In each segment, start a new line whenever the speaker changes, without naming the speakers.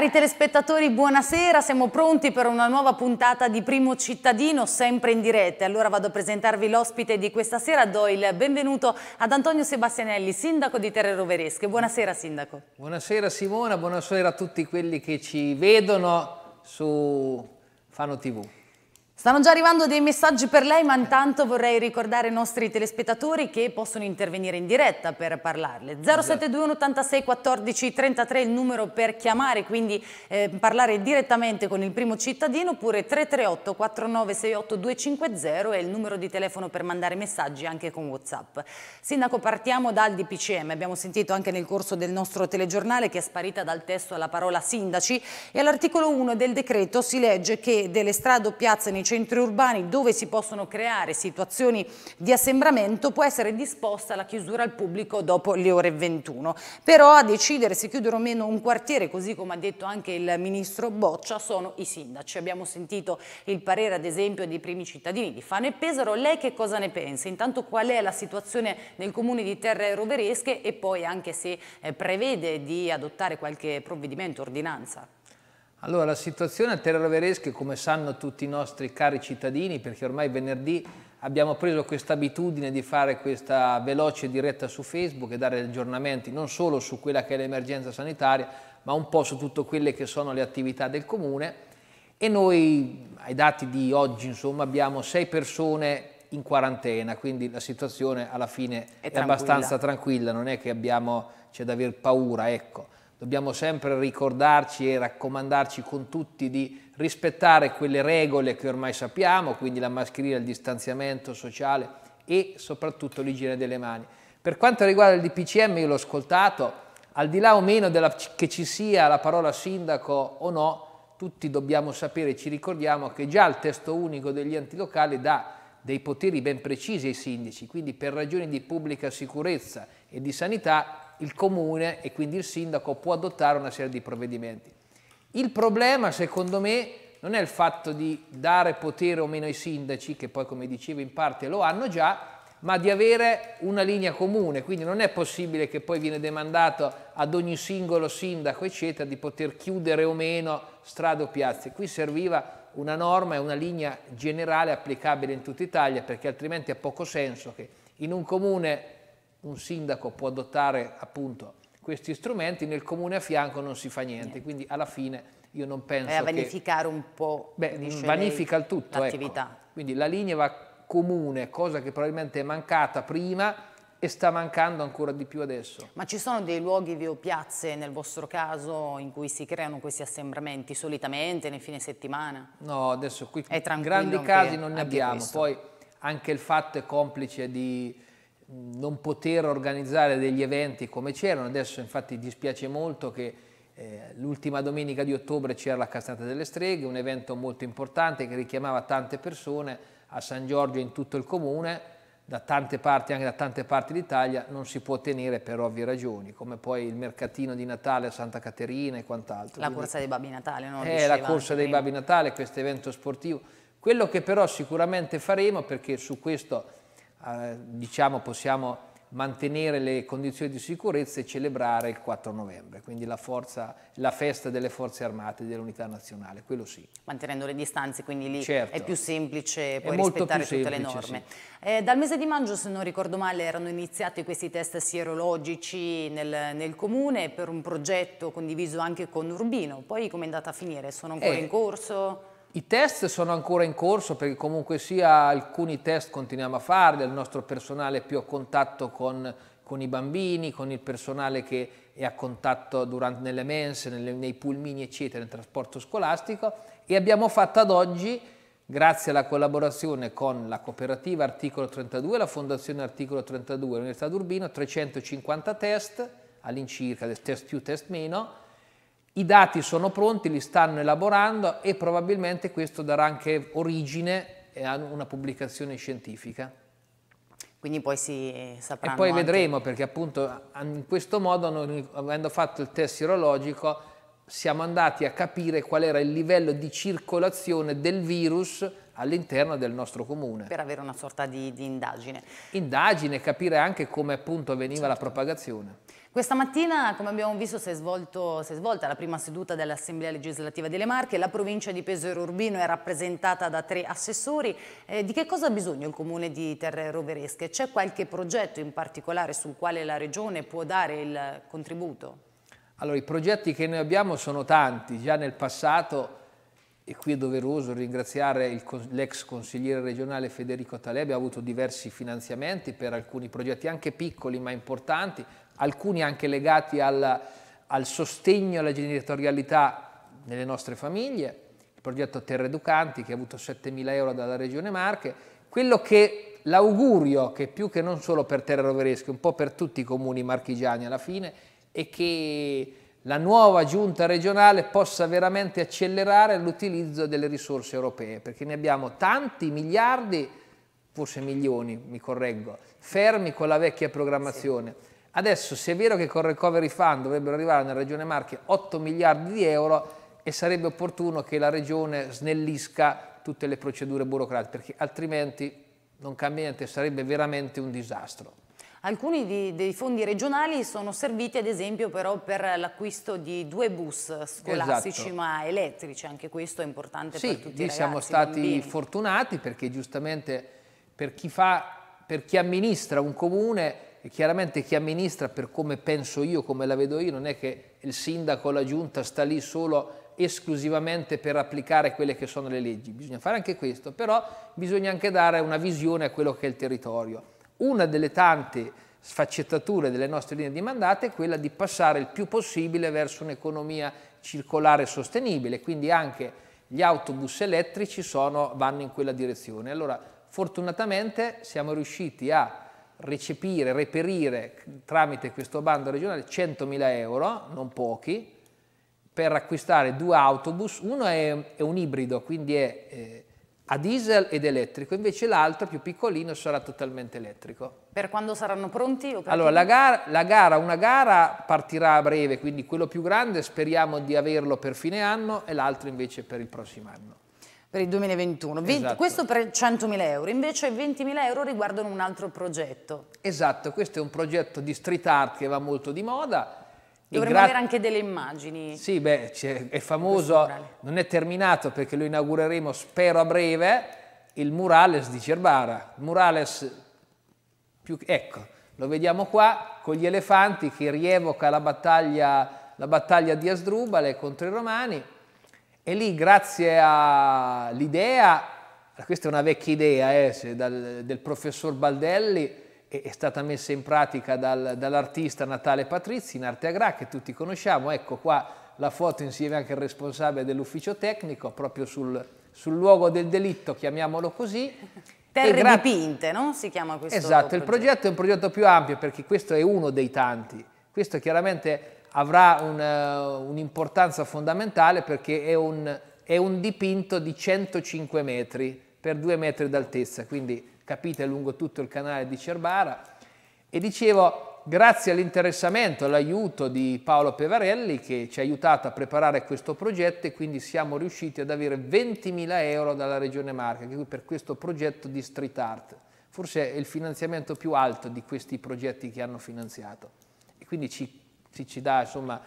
Cari telespettatori, buonasera, siamo pronti per una nuova puntata di Primo Cittadino, sempre in diretta. Allora vado a presentarvi l'ospite di questa sera, do il benvenuto ad Antonio Sebastianelli, sindaco di Terre Roveresche. Buonasera sindaco.
Buonasera Simona, buonasera a tutti quelli che ci vedono su Fano TV.
Stanno già arrivando dei messaggi per lei, ma intanto vorrei ricordare ai nostri telespettatori che possono intervenire in diretta per parlarle. 0721 86 14 33 il numero per chiamare, quindi eh, parlare direttamente con il primo cittadino, oppure 338 49 68 250 è il numero di telefono per mandare messaggi anche con Whatsapp. Sindaco, partiamo dal DPCM. Abbiamo sentito anche nel corso del nostro telegiornale che è sparita dal testo la parola sindaci e all'articolo 1 del decreto si legge che delle strade o piazze nei centri urbani dove si possono creare situazioni di assembramento può essere disposta la chiusura al pubblico dopo le ore 21. Però a decidere se chiudere o meno un quartiere, così come ha detto anche il ministro Boccia, sono i sindaci. Abbiamo sentito il parere ad esempio dei primi cittadini di Fano e Pesaro. Lei che cosa ne pensa? Intanto qual è la situazione nel comune di Terre Roveresche e poi anche se eh, prevede di adottare qualche provvedimento, ordinanza?
Allora, la situazione a Terra Veresche, come sanno tutti i nostri cari cittadini, perché ormai venerdì abbiamo preso questa abitudine di fare questa veloce diretta su Facebook e dare aggiornamenti non solo su quella che è l'emergenza sanitaria, ma un po' su tutte quelle che sono le attività del Comune. E noi, ai dati di oggi, insomma, abbiamo sei persone in quarantena, quindi la situazione alla fine è, è abbastanza tranquilla, non è che abbiamo, c'è da aver paura, ecco dobbiamo sempre ricordarci e raccomandarci con tutti di rispettare quelle regole che ormai sappiamo, quindi la mascherina, il distanziamento sociale e soprattutto l'igiene delle mani. Per quanto riguarda il DPCM, io l'ho ascoltato, al di là o meno della, che ci sia la parola sindaco o no, tutti dobbiamo sapere, e ci ricordiamo che già il testo unico degli antilocali dà dei poteri ben precisi ai sindaci, quindi per ragioni di pubblica sicurezza e di sanità il comune e quindi il sindaco può adottare una serie di provvedimenti. Il problema, secondo me, non è il fatto di dare potere o meno ai sindaci, che poi come dicevo in parte lo hanno già, ma di avere una linea comune, quindi non è possibile che poi viene demandato ad ogni singolo sindaco, eccetera, di poter chiudere o meno strade o piazze. Qui serviva una norma e una linea generale applicabile in tutta Italia, perché altrimenti ha poco senso che in un comune un sindaco può adottare appunto questi strumenti, nel comune a fianco non si fa niente, niente. quindi alla fine io non penso a vanificare
che... un po' beh, vanifica
il tutto, ecco. l'attività. Ecco. Quindi la linea va comune, cosa che probabilmente è mancata prima e sta mancando ancora di più adesso. Ma ci
sono dei luoghi o piazze nel vostro caso in cui si creano questi assembramenti solitamente nel fine settimana?
No, adesso qui grandi casi non ne abbiamo, questo. poi anche il fatto è complice di non poter organizzare degli eventi come c'erano, adesso infatti dispiace molto che eh, l'ultima domenica di ottobre c'era la Castanata delle Streghe, un evento molto importante che richiamava tante persone a San Giorgio e in tutto il comune, da tante parti, anche da tante parti d'Italia, non si può tenere per ovvie ragioni, come poi il mercatino di Natale a Santa Caterina e quant'altro. La Quindi, corsa dei
Babbi Natale, no? Eh, la corsa dei prima.
Babbi Natale, questo evento sportivo. Quello che però sicuramente faremo, perché su questo eh, diciamo, possiamo mantenere le condizioni di sicurezza e celebrare il 4 novembre, quindi la, forza, la festa delle forze armate dell'unità nazionale, quello sì. Mantenendo le distanze, quindi lì certo. è più semplice poi rispettare tutte semplice, le norme.
Sì. Eh, dal mese di maggio, se non ricordo male, erano iniziati questi test sierologici nel, nel comune per un progetto condiviso anche con Urbino, poi come è andata a finire? Sono ancora eh, in corso?
I test sono ancora in corso perché comunque sia alcuni test continuiamo a farli, il nostro personale è più a contatto con, con i bambini, con il personale che è a contatto durante, nelle mense, nelle, nei pulmini eccetera, nel trasporto scolastico e abbiamo fatto ad oggi, grazie alla collaborazione con la cooperativa Articolo 32 la Fondazione Articolo 32 l'Università d'Urbino, 350 test all'incirca, test più test meno, i dati sono pronti, li stanno elaborando e probabilmente questo darà anche origine a una pubblicazione scientifica. Quindi poi si saprà. E poi vedremo perché appunto in questo modo, noi, avendo fatto il test sirologico, siamo andati a capire qual era il livello di circolazione del virus all'interno del nostro comune. Per avere una sorta di, di indagine. Indagine, capire anche come appunto avveniva certo. la propagazione.
Questa mattina, come abbiamo visto, si è, svolto, si è svolta la prima seduta dell'Assemblea legislativa delle Marche. La provincia di Pesaro Urbino è rappresentata da tre assessori. Eh, di che cosa ha bisogno il comune di Terre Roveresche? C'è qualche progetto in particolare sul quale la regione può dare il contributo?
Allora, i progetti che noi abbiamo sono tanti. Già nel passato, e qui è doveroso ringraziare l'ex consigliere regionale Federico Talebi, ha avuto diversi finanziamenti per alcuni progetti, anche piccoli ma importanti alcuni anche legati al, al sostegno alla genitorialità nelle nostre famiglie, il progetto Terre Educanti che ha avuto 7.000 euro dalla Regione Marche, quello che l'augurio che più che non solo per Terra Rovereschi, un po' per tutti i comuni marchigiani alla fine, è che la nuova giunta regionale possa veramente accelerare l'utilizzo delle risorse europee, perché ne abbiamo tanti miliardi, forse milioni, mi correggo, fermi con la vecchia programmazione. Sì. Adesso se è vero che con il Recovery Fund dovrebbero arrivare nella Regione Marche 8 miliardi di euro e sarebbe opportuno che la Regione snellisca tutte le procedure burocratiche perché altrimenti non cambia niente, sarebbe veramente un disastro.
Alcuni di, dei fondi regionali sono serviti ad esempio però per l'acquisto di due bus scolastici esatto. ma elettrici, anche questo è importante sì, per tutti noi. Sì, siamo stati bambini.
fortunati perché giustamente per chi, fa, per chi amministra un comune e chiaramente chi amministra per come penso io, come la vedo io, non è che il sindaco o la giunta sta lì solo esclusivamente per applicare quelle che sono le leggi, bisogna fare anche questo, però bisogna anche dare una visione a quello che è il territorio. Una delle tante sfaccettature delle nostre linee di mandato è quella di passare il più possibile verso un'economia circolare e sostenibile, quindi anche gli autobus elettrici sono, vanno in quella direzione. Allora, fortunatamente siamo riusciti a recepire, reperire tramite questo bando regionale 100.000 euro, non pochi, per acquistare due autobus, uno è, è un ibrido, quindi è eh, a diesel ed elettrico, invece l'altro più piccolino sarà totalmente elettrico. Per
quando saranno pronti? allora, la gara,
la gara, una gara partirà a breve, quindi quello più grande speriamo di averlo per fine anno e l'altro invece per il prossimo anno per il 2021. 20, esatto. Questo
per 100.000 euro, invece 20.000 euro riguardano un altro progetto.
Esatto, questo è un progetto di street art che va molto di moda. Dovremmo avere
anche delle immagini.
Sì, beh, è, è famoso, non è terminato perché lo inaugureremo, spero a breve, il Murales di Cerbara. Murales, più, ecco, lo vediamo qua, con gli elefanti che rievoca la battaglia, la battaglia di Asdrubale contro i Romani e lì, grazie all'idea, questa è una vecchia idea eh, dal, del professor Baldelli, è, è, stata messa in pratica dal, dall'artista Natale Patrizzi in arte agra, che tutti conosciamo. Ecco qua la foto insieme anche al responsabile dell'ufficio tecnico, proprio sul, sul luogo del delitto, chiamiamolo così. Terre gra- dipinte,
no? Si chiama questo Esatto, progetto. il
progetto è un progetto più ampio perché questo è uno dei tanti. Questo chiaramente avrà eh, un'importanza fondamentale perché è un, è un dipinto di 105 metri per 2 metri d'altezza, quindi capite lungo tutto il canale di Cerbara. E dicevo, grazie all'interessamento, all'aiuto di Paolo Pevarelli che ci ha aiutato a preparare questo progetto e quindi siamo riusciti ad avere 20.000 euro dalla Regione Marca per questo progetto di street art. Forse è il finanziamento più alto di questi progetti che hanno finanziato. E quindi ci ci, ci dà, insomma,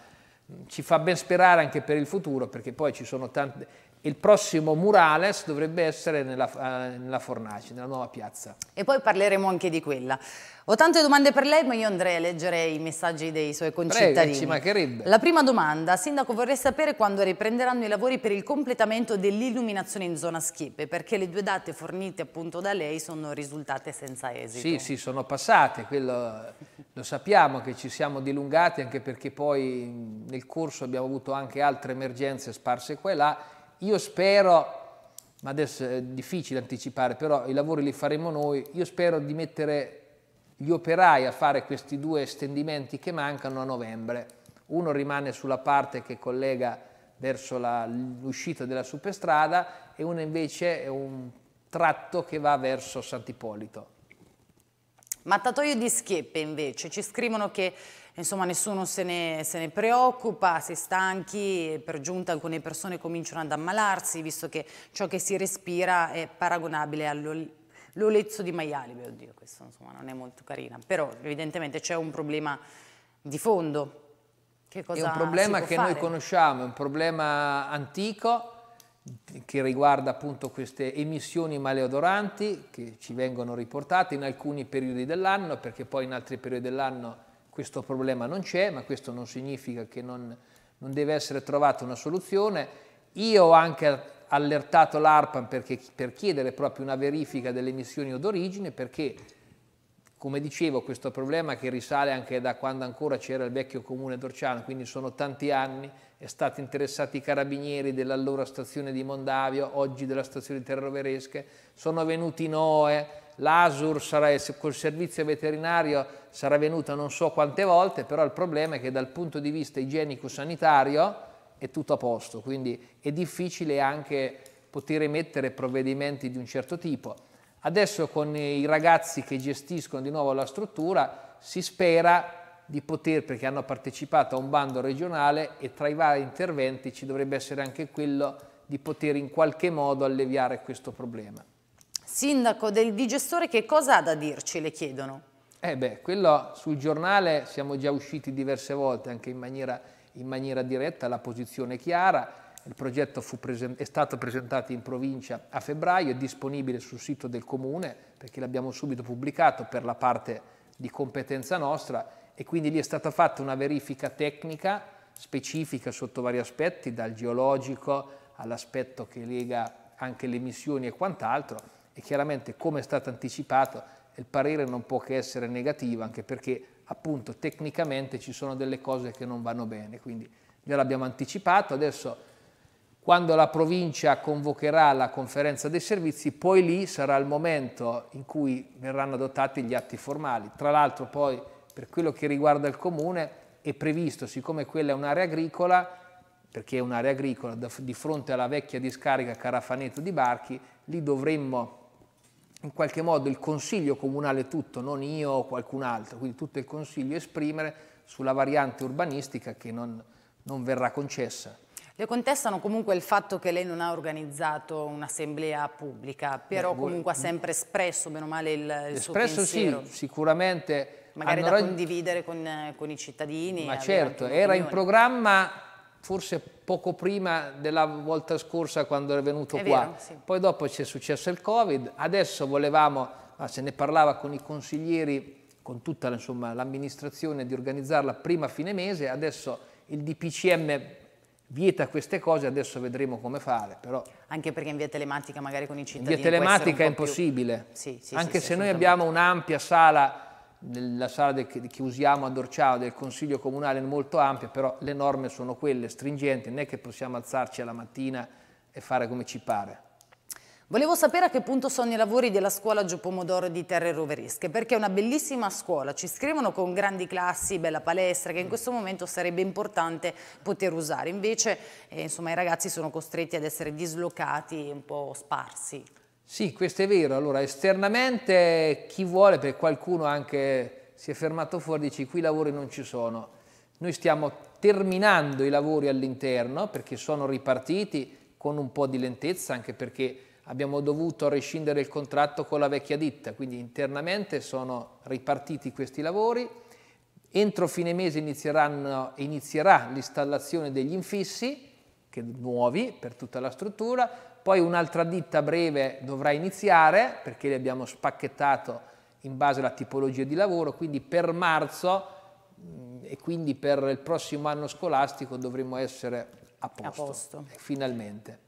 ci fa ben sperare anche per il futuro, perché poi ci sono tante... Il prossimo murales dovrebbe essere nella, eh, nella Fornace, nella nuova piazza.
E poi parleremo anche di quella. Ho tante domande per lei, ma io andrei a leggere i messaggi dei suoi concittadini. Prego, La prima domanda, Sindaco, vorrei sapere quando riprenderanno i lavori per il completamento dell'illuminazione in zona Schippe, perché le due date fornite appunto da lei sono risultate senza esito. Sì, sì,
sono passate, Quello, lo sappiamo che ci siamo dilungati anche perché poi nel corso abbiamo avuto anche altre emergenze sparse qua e là. Io spero ma adesso è difficile anticipare, però i lavori li faremo noi. Io spero di mettere gli operai a fare questi due stendimenti che mancano a novembre. Uno rimane sulla parte che collega verso l'uscita della superstrada e uno invece è un tratto che va verso Sant'Ippolito. Mattatoio
di Schieppe invece, ci scrivono che insomma, nessuno se ne, se ne, preoccupa, si stanchi, per giunta alcune persone cominciano ad ammalarsi visto che ciò che si respira è paragonabile all'olio l'olezzo di maiali, beh, oddio, questo insomma non è molto carina, però evidentemente c'è un problema di fondo. Che cosa è un problema che fare? noi
conosciamo, è un problema antico che riguarda appunto queste emissioni maleodoranti che ci vengono riportate in alcuni periodi dell'anno, perché poi in altri periodi dell'anno questo problema non c'è, ma questo non significa che non, non deve essere trovata una soluzione. Io ho anche allertato l'ARPAN perché, per chiedere proprio una verifica delle emissioni o d'origine perché come dicevo questo problema che risale anche da quando ancora c'era il vecchio comune d'Orciano, quindi sono tanti anni, è stato interessato i carabinieri dell'allora stazione di Mondavio, oggi della stazione di Terroveresche, sono venuti Noe, l'Asur col servizio veterinario sarà venuta non so quante volte, però il problema è che dal punto di vista igienico-sanitario è tutto a posto, quindi è difficile anche poter emettere provvedimenti di un certo tipo. Adesso con i ragazzi che gestiscono di nuovo la struttura si spera di poter, perché hanno partecipato a un bando regionale e tra i vari interventi ci dovrebbe essere anche quello di poter in qualche modo alleviare questo problema.
Sindaco del digestore che cosa ha da dirci, le chiedono?
Eh beh, quello sul giornale siamo già usciti diverse volte anche in maniera in maniera diretta la posizione chiara. Il progetto è stato presentato in provincia a febbraio, è disponibile sul sito del comune perché l'abbiamo subito pubblicato per la parte di competenza nostra e quindi lì è stata fatta una verifica tecnica specifica sotto vari aspetti, dal geologico all'aspetto che lega anche le missioni e quant'altro e chiaramente come è stato anticipato il parere non può che essere negativo anche perché appunto tecnicamente ci sono delle cose che non vanno bene, quindi gliel'abbiamo anticipato, adesso quando la provincia convocherà la conferenza dei servizi, poi lì sarà il momento in cui verranno adottati gli atti formali. Tra l'altro poi per quello che riguarda il comune è previsto, siccome quella è un'area agricola, perché è un'area agricola, di fronte alla vecchia discarica Carafaneto di Barchi, lì dovremmo in qualche modo il consiglio comunale tutto, non io o qualcun altro, quindi tutto il consiglio esprimere sulla variante urbanistica che non, non verrà concessa.
Le contestano comunque il fatto che lei non ha organizzato un'assemblea pubblica, però Beh, comunque ha mm. sempre espresso, meno male, il, il suo pensiero. Espresso sì,
sicuramente. Magari da
condividere con, con, i cittadini. Ma certo, era in
programma forse poco prima della volta scorsa quando è venuto è qua. Vero, sì. Poi dopo ci è successo il Covid, adesso volevamo, ah, se ne parlava con i consiglieri, con tutta l'amministrazione di organizzarla prima a fine mese, adesso il DPCM vieta queste cose, adesso vedremo come fare. Però Anche perché in via telematica magari con i cittadini. In via telematica è impossibile, più... sì, sì, anche se noi abbiamo un'ampia sala la sala del, che usiamo a Dorciao del Consiglio Comunale è molto ampia, però le norme sono quelle stringenti, non è che possiamo alzarci alla mattina e fare come ci pare.
Volevo sapere a che punto sono i lavori della scuola Giopomodoro di Terre Roveresche, perché è una bellissima scuola, ci scrivono con grandi classi, bella palestra, che in questo momento sarebbe importante poter usare. Invece, eh, insomma, i ragazzi sono costretti ad essere dislocati, un po' sparsi.
Sì, questo è vero. Allora, esternamente chi vuole, per qualcuno anche si è fermato fuori, dice qui i lavori non ci sono. Noi stiamo terminando i lavori all'interno perché sono ripartiti con un po' di lentezza, anche perché abbiamo dovuto rescindere il contratto con la vecchia ditta, quindi internamente sono ripartiti questi lavori. Entro fine mese inizierà l'installazione degli infissi, nuovi per tutta la struttura, poi un'altra ditta breve dovrà iniziare perché li abbiamo spacchettato in base alla tipologia di lavoro, quindi per marzo mm, e quindi per il prossimo anno scolastico dovremo essere a posto, a posto. finalmente.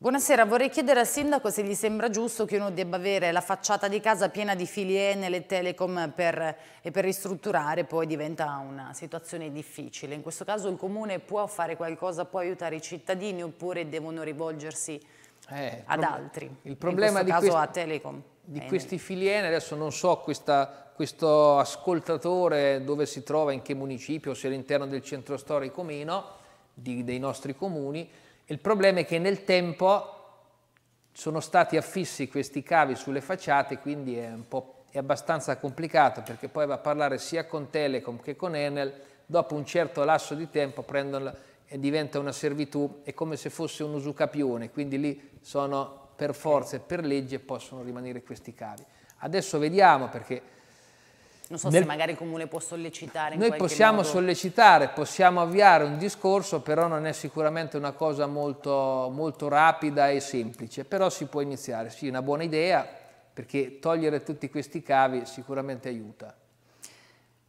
Buonasera, vorrei chiedere al sindaco se gli sembra giusto che uno debba avere la facciata di casa piena di filie nelle telecom per, e per ristrutturare poi diventa una situazione difficile. In questo caso il comune può fare qualcosa, può aiutare i cittadini oppure devono rivolgersi a eh, ad altri, il problema in questo di caso questi... a Telecom. Di Enel. Eh,
questi filieni, adesso non so questa, questo ascoltatore dove si trova, in che municipio, se all'interno del centro storico o meno, di, dei nostri comuni, il problema è che nel tempo sono stati affissi questi cavi sulle facciate, quindi è, è abbastanza complicato perché poi va a parlare sia con Telecom che con Enel, dopo un certo lasso di tempo prendono diventa una servitù, è come se fosse un usucapione, quindi lì sono per forza e per legge possono rimanere questi cavi. Adesso vediamo perché...
Non so nel... se magari il comune può sollecitare. Noi possiamo modo...
sollecitare, possiamo avviare un discorso, però non è sicuramente una cosa molto, molto rapida e semplice, però si può iniziare, sì, è una buona idea perché togliere tutti questi cavi sicuramente aiuta.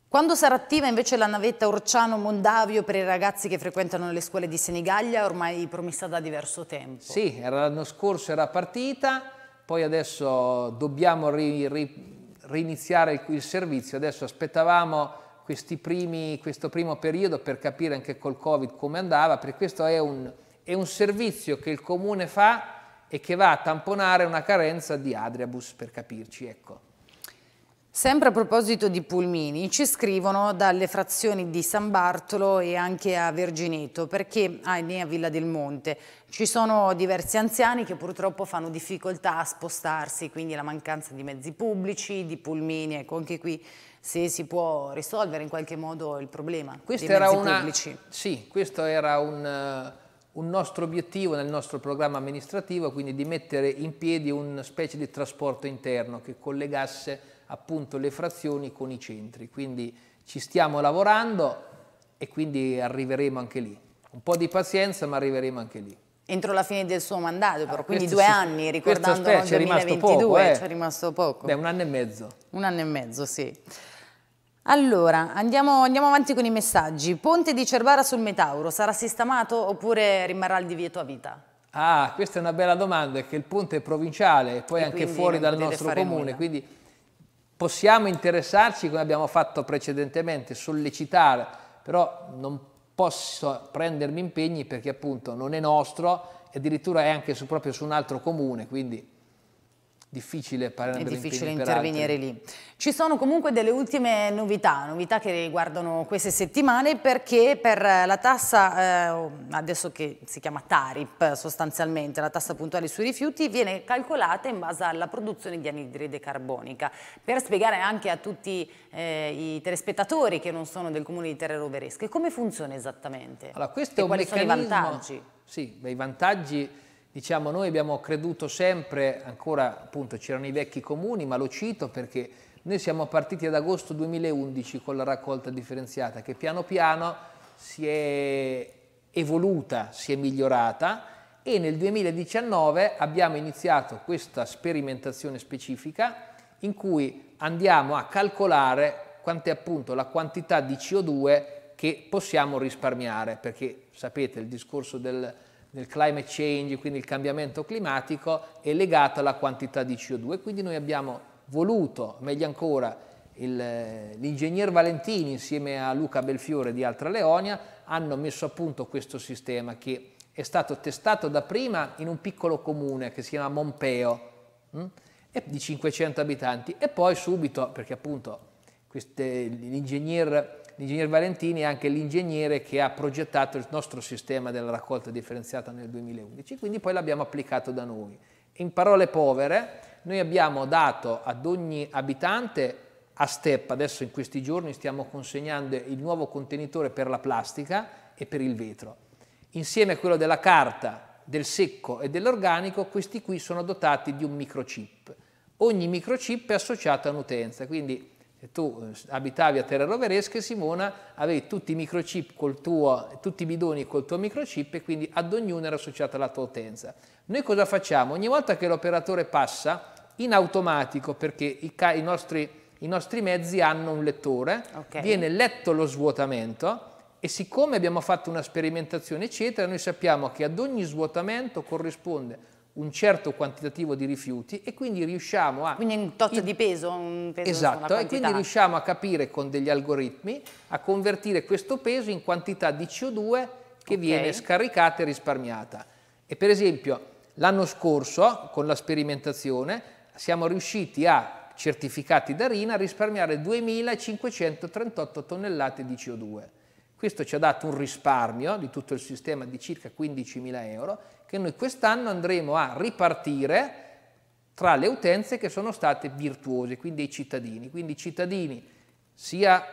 Quando sarà attiva invece la navetta Orciano-Mondavio per i ragazzi che frequentano le scuole di Senigallia, ormai promessa da diverso tempo?
Sì, l'anno scorso era partita, poi adesso dobbiamo ri, ri, riniziare il, il, servizio, adesso aspettavamo primi, questo primo periodo per capire anche col Covid come andava, perché questo è un, è un servizio che il comune fa e che va a tamponare una carenza di Adriabus, per capirci, ecco. Sempre a proposito di
pulmini, ci scrivono dalle frazioni di San Bartolo e anche a Vergineto, perché ah, a Villa del Monte ci sono diversi anziani che purtroppo fanno difficoltà a spostarsi, quindi la mancanza di mezzi pubblici, di pulmini, ecco anche qui se si può risolvere in qualche modo il problema questo era una, pubblici.
Sì, questo era un, eh, un nostro obiettivo nel nostro programma amministrativo, quindi di mettere in piedi una specie di trasporto interno che collegasse appunto le frazioni con i centri. Quindi ci stiamo lavorando e quindi arriveremo anche lì. Un po' di pazienza, ma arriveremo anche lì.
Entro la fine del suo mandato, però, ah, quindi due si... anni, ricordando eh, il 2022, eh. ci è rimasto poco. Beh,
un anno e mezzo.
Un anno e mezzo, sì. Allora, andiamo, andiamo, avanti con i messaggi. Ponte di Cervara sul Metauro sarà sistemato oppure rimarrà il divieto a vita?
Ah, questa è una bella domanda, è che il ponte è provinciale e poi e anche fuori dal nostro comune, nulla. quindi possiamo interessarci, come abbiamo fatto precedentemente, sollecitare, però non posso prendermi impegni perché appunto non è nostro, addirittura è anche su, proprio su un altro comune, quindi difficile parlare È difficile intervenire lì.
Ci sono comunque delle ultime novità, novità che riguardano queste settimane perché per la tassa, eh, adesso che si chiama TARIP sostanzialmente, la tassa puntuale sui rifiuti viene calcolata in base alla produzione di anidride carbonica. Per spiegare anche a tutti eh, i telespettatori che non sono del comune di Terre Roveresche come funziona esattamente? Allora,
questo e è un quali sono i vantaggi? Sì, beh, i vantaggi Diciamo, noi abbiamo creduto sempre, ancora appunto c'erano i vecchi comuni, ma lo cito perché noi siamo partiti ad agosto 2011 con la raccolta differenziata che piano piano si è evoluta, si è migliorata e nel 2019 abbiamo iniziato questa sperimentazione specifica in cui andiamo a calcolare quant'è appunto la quantità di CO2 che possiamo risparmiare, perché sapete il discorso del del climate change, quindi il cambiamento climatico, è legato alla quantità di CO2. Quindi noi abbiamo voluto, meglio ancora, l'ingegner Valentini insieme a Luca Belfiore di Altra Leonia hanno messo a punto questo sistema che è stato testato dapprima in un piccolo comune che si chiama Mompeo, mh? Mm, di 500 abitanti, e poi subito, perché appunto l'ingegner l'ingegner Valentini è anche l'ingegnere che ha progettato il nostro sistema della raccolta differenziata nel 2011, quindi poi l'abbiamo applicato da noi. In parole povere, noi abbiamo dato ad ogni abitante a step, adesso in questi giorni stiamo consegnando il nuovo contenitore per la plastica e per il vetro. Insieme a quello della carta, del secco e dell'organico, questi qui sono dotati di un microchip. Ogni microchip è associato a un'utenza, quindi tu eh, abitavi a Terra Roveresca, Simona, avevi tutti i microchip col tuo, tutti i bidoni col tuo microchip e quindi ad ognuno era associata la tua utenza. Noi cosa facciamo? Ogni volta che l'operatore passa, in automatico, perché i, i nostri i nostri mezzi hanno un lettore, okay. viene letto lo svuotamento e siccome abbiamo fatto una sperimentazione eccetera, noi sappiamo che ad ogni svuotamento corrisponde un certo quantitativo di rifiuti e quindi riusciamo a... Quindi un tot di peso, un peso Esatto, e quindi riusciamo a capire con degli algoritmi a convertire questo peso in quantità di CO2 che okay. viene scaricata e risparmiata. E per esempio l'anno scorso con la sperimentazione siamo riusciti a, certificati da RINA, a risparmiare 2.538 tonnellate di CO2. Questo ci ha dato un risparmio di tutto il sistema di circa 15.000 euro che noi quest'anno andremo a ripartire tra le utenze che sono state virtuose, quindi i cittadini. Quindi i cittadini sia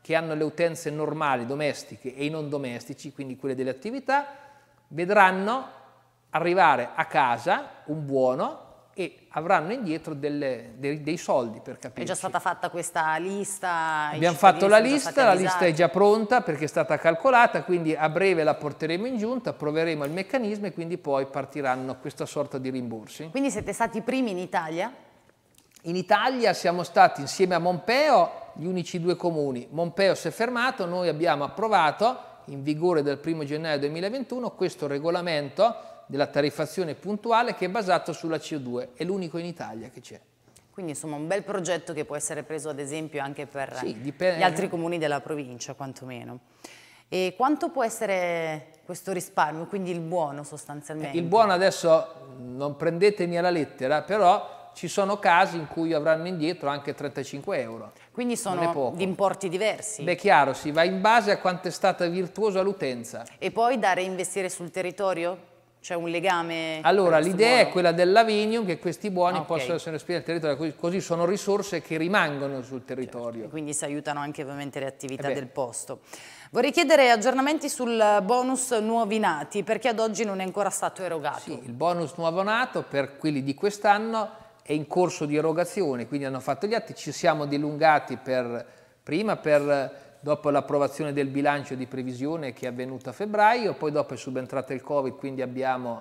che hanno le utenze normali, domestiche e i non domestici, quindi quelle delle attività, vedranno arrivare a casa un buono e avranno indietro delle, dei, dei, soldi per capire. È già stata fatta questa
lista?
Abbiamo fatto la lista, la lista è già pronta perché è stata calcolata, quindi a breve la porteremo in giunta, approveremo il meccanismo e quindi poi partiranno questa sorta di rimborsi. Quindi siete stati i primi in Italia? In Italia siamo stati insieme a Monpeo gli unici due comuni. Monpeo si è fermato, noi abbiamo approvato in vigore dal 1 gennaio 2021 questo regolamento della tariffazione puntuale che è basato sulla CO2, è l'unico in Italia che c'è.
Quindi insomma un bel progetto che può essere preso ad esempio anche per sì, gli altri comuni della provincia quantomeno. E quanto può essere questo risparmio, quindi il buono sostanzialmente? Il
buono adesso non prendetemi alla lettera, però ci sono casi in cui avranno indietro anche 35 euro. Quindi sono di importi diversi. Beh, chiaro, si va in base a quanto è stata virtuosa l'utenza. E poi dare a
investire sul territorio? C'è un legame? Allora, l'idea è
quella del Lavinium, che questi buoni ah, okay. possono essere spesi al territorio, così sono risorse che rimangono sul territorio. Certo. Quindi si aiutano
anche ovviamente le attività eh del posto. Vorrei chiedere aggiornamenti sul bonus nuovi
nati, perché ad oggi non è ancora stato erogato. Sì, il bonus nuovo nato per quelli di quest'anno è in corso di erogazione, quindi hanno fatto gli atti, ci siamo dilungati per, prima per dopo l'approvazione del bilancio di previsione che è avvenuto a febbraio, poi dopo è subentrato il Covid, quindi abbiamo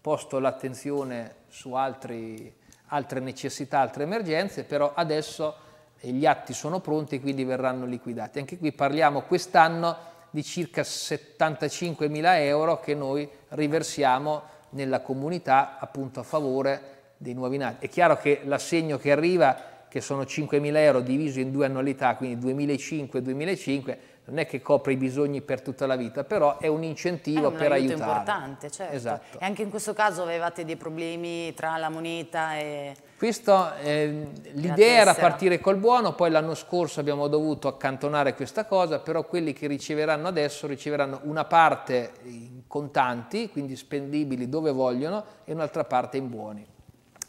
posto l'attenzione su altri, altre necessità, altre emergenze, però adesso gli atti sono pronti e quindi verranno liquidati. Anche qui parliamo quest'anno di circa 75 mila euro che noi riversiamo nella comunità appunto a favore dei nuovi nati. È chiaro che l'assegno che arriva che sono 5.000 euro diviso in due annualità, quindi 2005-2005, non è che copre i bisogni per tutta la vita, però è un incentivo è un per aiutare. È importante,
certo. Esatto. E anche in questo caso avevate dei problemi tra la moneta e...
Eh, l'idea era partire col buono, poi l'anno scorso abbiamo dovuto accantonare questa cosa, però quelli che riceveranno adesso riceveranno una parte in contanti, quindi spendibili dove vogliono, e un'altra parte in buoni.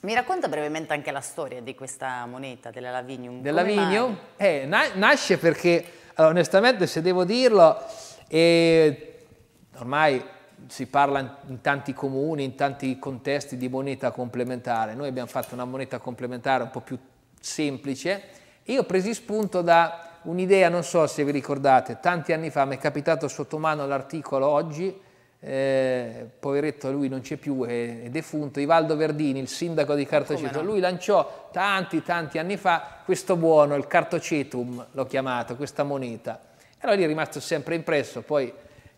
Mi
racconta brevemente anche la storia di questa moneta, della Lavinium. Della Lavinium?
Eh, na nasce perché, allora, onestamente, se devo dirlo, eh, ormai si parla in tanti comuni, in tanti contesti di moneta complementare. Noi abbiamo fatto una moneta complementare un po' più semplice Io ho preso spunto da un'idea, non so se vi ricordate, tanti anni fa mi è capitato sotto mano l'articolo oggi eh, poveretto lui non c'è più, è, è, defunto, Ivaldo Verdini, il sindaco di Cartoceto, no? lui lanciò tanti tanti anni fa questo buono, il Cartocetum l'ho chiamato, questa moneta. E allora lì è rimasto sempre impresso, poi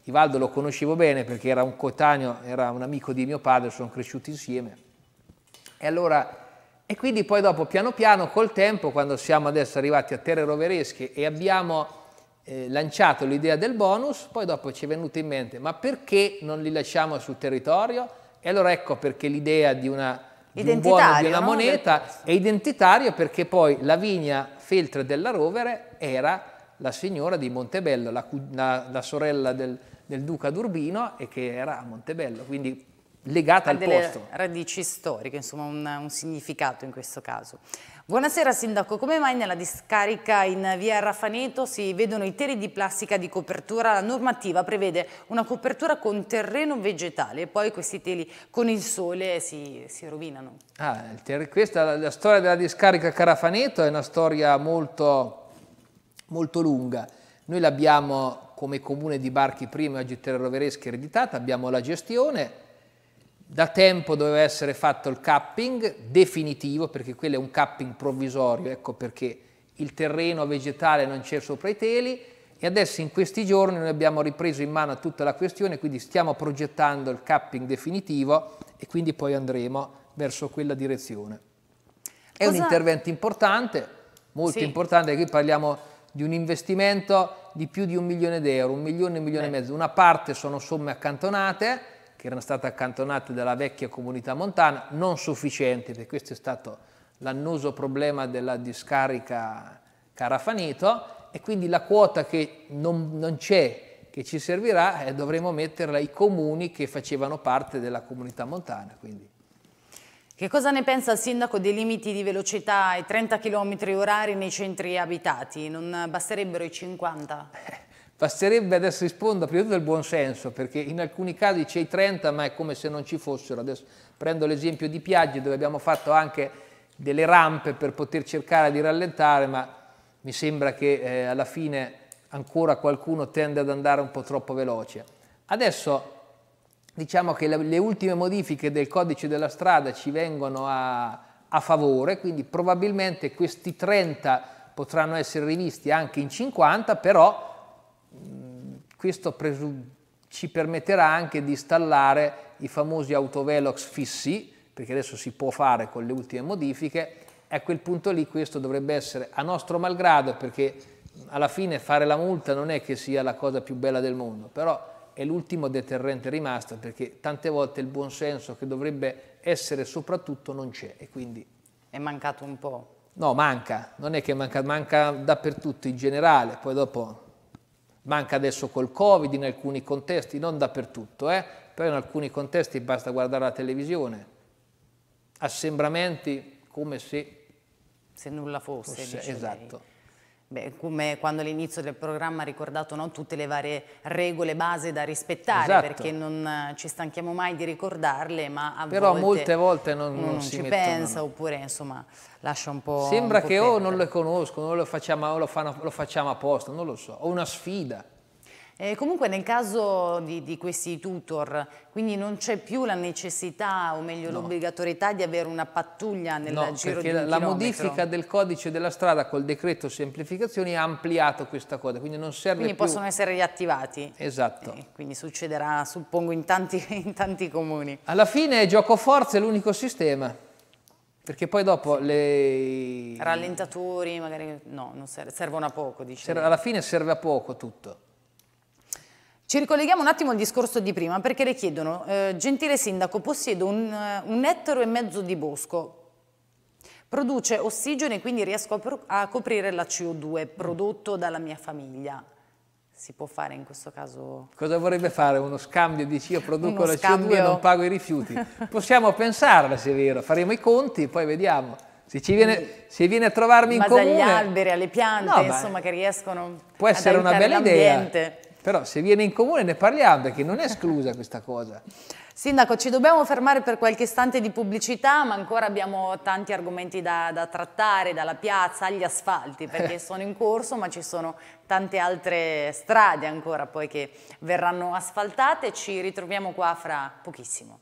Ivaldo lo conoscevo bene perché era un coetaneo, era un amico di mio padre, sono cresciuti insieme. E allora... E quindi poi dopo piano piano col tempo, quando siamo adesso arrivati a terre roveresche e abbiamo eh, lanciato l'idea del bonus, poi dopo ci è venuto in mente, ma perché non li lasciamo sul territorio? E allora ecco perché l'idea di una di un buono di una no? moneta è identitario perché poi Lavinia Feltre della Rovere era la signora di Montebello, la, la, la sorella del, del duca d'Urbino e che era a Montebello, quindi legata ha al delle posto. radici storiche, insomma un, un
significato in questo caso. Buonasera Sindaco, come mai nella discarica in via Raffaneto si vedono i teli di plastica di copertura? La normativa prevede una copertura con terreno vegetale e poi questi teli con il sole si, si rovinano.
Ah, questa, la, la storia della discarica Carafaneto è una storia molto, molto lunga. Noi l'abbiamo come comune di Barchi Prima e oggi Terra Rovereschi ereditata, abbiamo la gestione, da tempo doveva essere fatto il capping definitivo, perché quello è un capping provvisorio, ecco perché il terreno vegetale non c'è sopra i teli e adesso in questi giorni noi abbiamo ripreso in mano tutta la questione, quindi stiamo progettando il capping definitivo e quindi poi andremo verso quella direzione. È Cosa... un intervento importante, molto sì. importante, qui parliamo di un investimento di più di un milione d'euro, un milione, un milione Beh. e mezzo, una parte sono somme accantonate, che erano state accantonate dalla vecchia comunità montana, non sufficienti, perché questo è stato l'annoso problema della discarica Carafanito, e quindi la quota che non, non c'è che ci servirà eh, dovremo metterla ai comuni che facevano parte della comunità montana. Quindi. Che cosa ne pensa il
sindaco dei limiti di velocità ai 30 km orari nei centri abitati? Non basterebbero i 50?
Basterebbe adesso rispondo prima di tutto al buonsenso, perché in alcuni casi c'è i 30, ma è come se non ci fossero. Adesso prendo l'esempio di Piaggi, dove abbiamo fatto anche delle rampe per poter cercare di rallentare, ma mi sembra che eh, alla fine ancora qualcuno tende ad andare un po' troppo veloce. Adesso diciamo che le, le ultime modifiche del codice della strada ci vengono a, a favore, quindi probabilmente questi 30 potranno essere rivisti anche in 50, però Mm, questo ci permetterà anche di installare i famosi autovelox fissi, perché adesso si può fare con le ultime modifiche, e a quel punto lì questo dovrebbe essere a nostro malgrado, perché alla fine fare la multa non è che sia la cosa più bella del mondo, però è l'ultimo deterrente rimasto, perché tante volte il buonsenso che dovrebbe essere soprattutto non c'è e quindi... È mancato un po'. No, manca, non è che manca, manca dappertutto in generale, poi dopo Manca adesso col Covid in alcuni contesti, non dappertutto, eh? però in alcuni contesti basta guardare la televisione. Assembramenti come se... Se nulla fosse. fosse esatto. Lei.
Beh, come quando all'inizio del programma ha ricordato no, tutte le varie regole base da rispettare, esatto. perché non eh, ci stanchiamo mai di ricordarle, ma a Però volte molte volte non, non, non ci mettono, pensa, no.
oppure insomma lascia un po'... Sembra un po che perdere. o non le conoscono, o lo facciamo, lo, fanno, lo facciamo apposta, non lo so, o una sfida.
Eh, comunque nel caso di, di, questi tutor, quindi non c'è più la necessità o meglio no. l'obbligatorietà di avere una pattuglia nel no, giro di un la chilometro. modifica
del codice della strada col decreto semplificazioni ha ampliato questa cosa, quindi non serve quindi più... Quindi possono
essere riattivati.
Esatto. Eh, quindi
succederà, suppongo, in tanti, in tanti comuni.
Alla fine gioco forza è l'unico sistema. Perché poi dopo le...
Rallentatori, magari... No, serve, servono a poco, diciamo.
Alla fine serve a poco tutto.
Ci ricolleghiamo un attimo al discorso di prima perché le chiedono, eh, gentile sindaco, possiedo un, eh, un ettaro e mezzo di bosco, produce ossigeno e quindi riesco a, coprire la CO2 prodotto dalla mia famiglia. Si può fare in questo caso?
Cosa vorrebbe fare? Uno scambio, di io produco Uno la scambio... CO2 e non pago i rifiuti. Possiamo pensarla se è vero, faremo i conti e poi vediamo. Se, viene, se viene, a trovarmi in comune... Ma dagli alberi
alle piante, no, insomma, che riescono Può essere una bella idea.
Però se viene in comune ne parliamo perché non è esclusa questa cosa.
Sindaco, ci dobbiamo fermare per qualche istante di pubblicità, ma ancora abbiamo tanti argomenti da, da trattare, dalla piazza agli asfalti, perché sono in corso, ma ci sono tante altre strade ancora poi che verranno asfaltate. Ci ritroviamo qua fra pochissimo.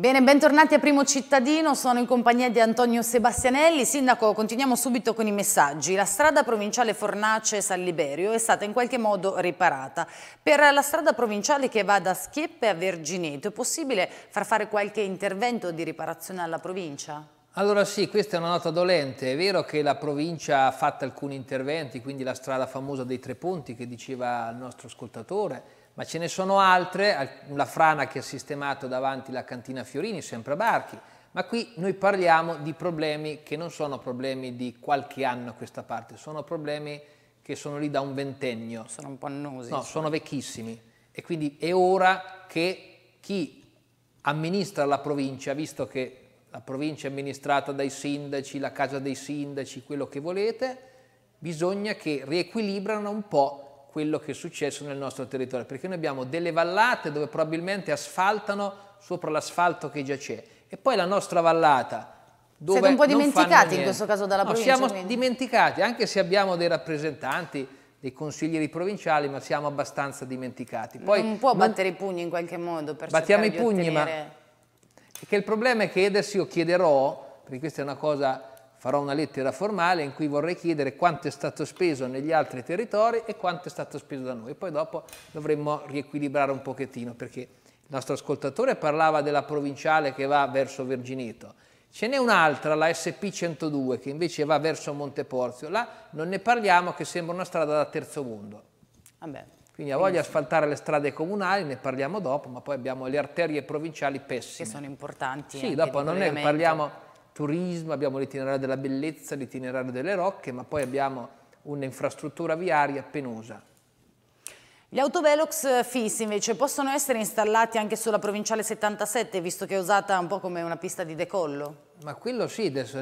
Bene, bentornati a Primo Cittadino, sono in compagnia di Antonio Sebastianelli. Sindaco, continuiamo subito con i messaggi. La strada provinciale Fornace-San Liberio è stata in qualche modo riparata. Per la strada provinciale che va da Schieppe a Vergineto è possibile far fare qualche intervento di riparazione alla provincia?
Allora sì, questa è una nota dolente, è vero che la provincia ha fatto alcuni interventi, quindi la strada famosa dei tre ponti che diceva il nostro ascoltatore, ma ce ne sono altre, la frana che ha sistemato davanti la cantina Fiorini, sempre a Barchi, ma qui noi parliamo di problemi che non sono problemi di qualche anno a questa parte, sono problemi che sono lì da un ventennio. Sono un po' annosi. No, sono vecchissimi e quindi è ora che chi amministra la provincia, visto che la provincia è amministrata dai sindaci, la casa dei sindaci, quello che volete, bisogna che riequilibrano un po' quello che è successo nel nostro territorio, perché noi abbiamo delle vallate dove probabilmente asfaltano sopra l'asfalto che già c'è e poi la nostra vallata
dove Siete un po' dimenticati in questo caso dalla no, provincia. Siamo quindi.
dimenticati, anche se abbiamo dei rappresentanti, dei consiglieri provinciali, ma siamo abbastanza dimenticati. Poi, non può non... battere
i pugni in qualche modo per Battiamo i pugni, ottenere... ma...
Perché il problema è che adesso io chiederò, perché questa è una cosa farò una lettera formale in cui vorrei chiedere quanto è stato speso negli altri territori e quanto è stato speso da noi. Poi dopo dovremmo riequilibrare un pochettino perché il nostro ascoltatore parlava della provinciale che va verso Vergineto. Ce n'è un'altra, la SP102, che invece va verso Monteporzio. Là non ne parliamo che sembra una strada da terzo mondo. Vabbè, ah, Quindi ha voglia asfaltare le strade comunali, ne parliamo dopo, ma poi abbiamo le arterie provinciali pessime. Che sono importanti. Sì, dopo non ne parliamo turismo, abbiamo l'itinerario della bellezza, l'itinerario delle rocche, ma poi abbiamo un'infrastruttura viaria penosa. Gli autovelox eh, fissi invece possono essere installati anche sulla provinciale
77, visto che è usata un po' come una pista di decollo?
Ma quello sì, adesso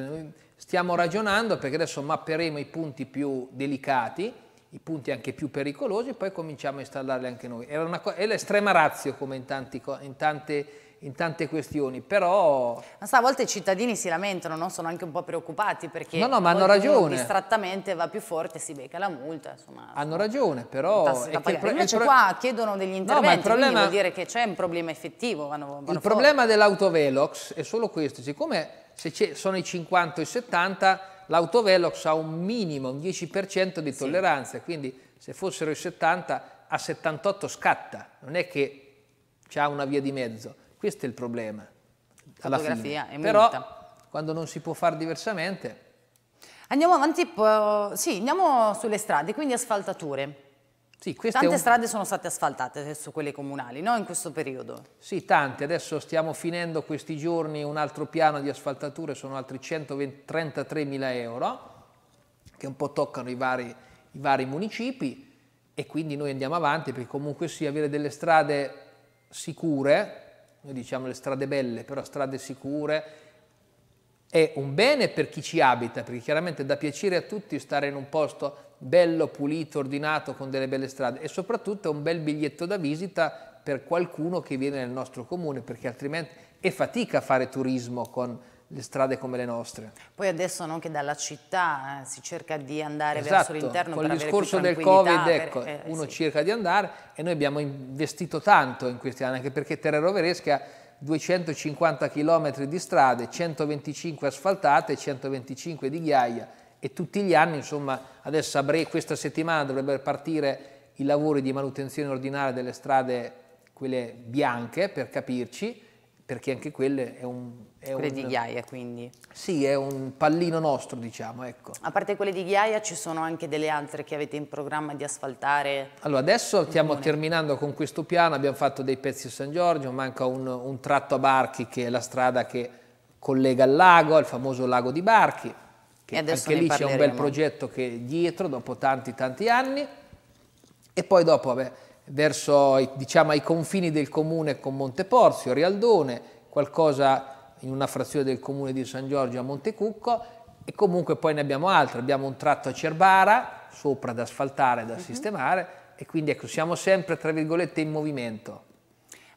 stiamo ragionando perché adesso mapperemo i punti più delicati, i punti anche più pericolosi e poi cominciamo a installarli anche noi. È, una, è l'estrema razio come in, tanti, in tante in tante questioni, però... Ma sa, a volte i cittadini si lamentano, no? sono anche un po'
preoccupati perché... No, no, ma hanno ragione. Distrattamente va più forte, si becca la multa, insomma...
Hanno ragione, però... Pro... Invece pro... qua
chiedono degli interventi, no, ma il vuol dire che c'è un problema effettivo. Vanno, vanno il problema
dell'autovelox è solo questo, siccome se sono i 50 o i 70, l'autovelox ha un minimo, un 10% di tolleranza, sì. quindi se fossero i 70, a 78 scatta, non è che c'ha una via di mezzo questo è il problema. Alla fine. È Però molta. quando non si può fare diversamente...
Andiamo avanti, sì, andiamo sulle strade, quindi asfaltature.
Sì, tante un... strade sono state asfaltate adesso quelle comunali, no? In questo periodo. Sì, tante. Adesso stiamo finendo questi giorni un altro piano di asfaltature, sono altri 133 mila euro, che un po' toccano i vari, i vari municipi e quindi noi andiamo avanti perché comunque sì, avere delle strade sicure noi diciamo le strade belle, però strade sicure, è un bene per chi ci abita, perché chiaramente dà piacere a tutti stare in un posto bello, pulito, ordinato, con delle belle strade e soprattutto è un bel biglietto da visita per qualcuno che viene nel nostro comune, perché altrimenti è fatica fare turismo con le strade come le nostre. Poi
adesso anche dalla città eh, si cerca di andare esatto, verso l'interno con il discorso del Covid ecco, eh, eh, uno sì.
cerca di andare e noi abbiamo investito tanto in questi anni anche perché Terra Roveresca ha 250 km di strade, 125 asfaltate, 125 di ghiaia e tutti gli anni insomma adesso a breve questa settimana dovrebbero partire i lavori di manutenzione ordinaria delle strade quelle bianche per capirci perché anche quelle è un... È quelle un, di ghiaia quindi? Sì, è un pallino nostro diciamo, ecco.
A parte quelle di ghiaia ci sono anche delle altre che avete in programma di asfaltare?
Allora adesso stiamo comune. terminando con questo piano, abbiamo fatto dei pezzi a San Giorgio, manca un, un tratto a Barchi che è la strada che collega il lago, il famoso lago di Barchi,
che anche lì c'è un bel progetto
che è dietro dopo tanti tanti anni e poi dopo vabbè, verso diciamo, ai confini del comune con Monteporzio, Rialdone, qualcosa in una frazione del comune di San Giorgio a Montecucco e comunque poi ne abbiamo altre, abbiamo un tratto a Cerbara, sopra da asfaltare, da uh mhm. -huh. sistemare e quindi ecco, siamo sempre tra virgolette in movimento.